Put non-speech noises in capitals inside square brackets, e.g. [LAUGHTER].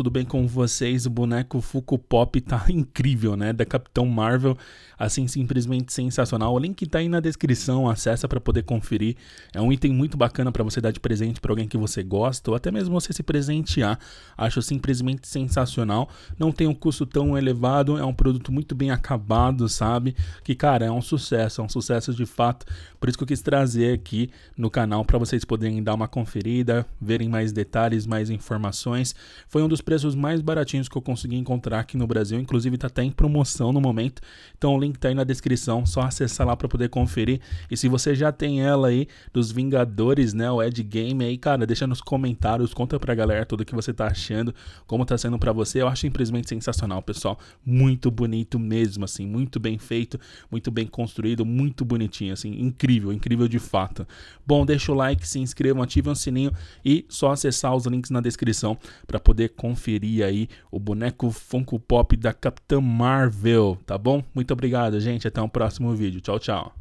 tudo bem com vocês? O boneco Fuku Pop tá [LAUGHS] incrível, né? Da Capitão Marvel, assim, simplesmente sensacional. O link tá aí na descrição, acessa para poder conferir. É um item muito bacana para você dar de presente para alguém que você gosta, ou até mesmo você se presentear. Acho simplesmente sensacional. Não tem um custo tão elevado, é um produto muito bem acabado, sabe? Que, cara, é um sucesso, é um sucesso de fato. Por isso que eu quis trazer aqui no canal para vocês poderem dar uma conferida, verem mais detalhes, mais informações. Foi um dos preços mais baratinhos que eu consegui encontrar aqui no Brasil. Inclusive está até em promoção no momento. Então o link está aí na descrição, só acessar lá para poder conferir. E se você já tem ela aí dos Vingadores, né, o Ed Game aí, cara, deixa nos comentários, conta para a galera tudo que você tá achando, como tá sendo para você. Eu acho simplesmente sensacional, pessoal. Muito bonito mesmo assim, muito bem feito, muito bem construído, muito bonitinho assim, incrível, incrível de fato. Bom, deixa o like, se inscrevam, ativem o sininho e só acessar os links na descrição para poder conferir conferir aí o boneco Funko Pop da Capitã Marvel, tá bom? Muito obrigado, gente. Até o um próximo vídeo. Tchau, tchau.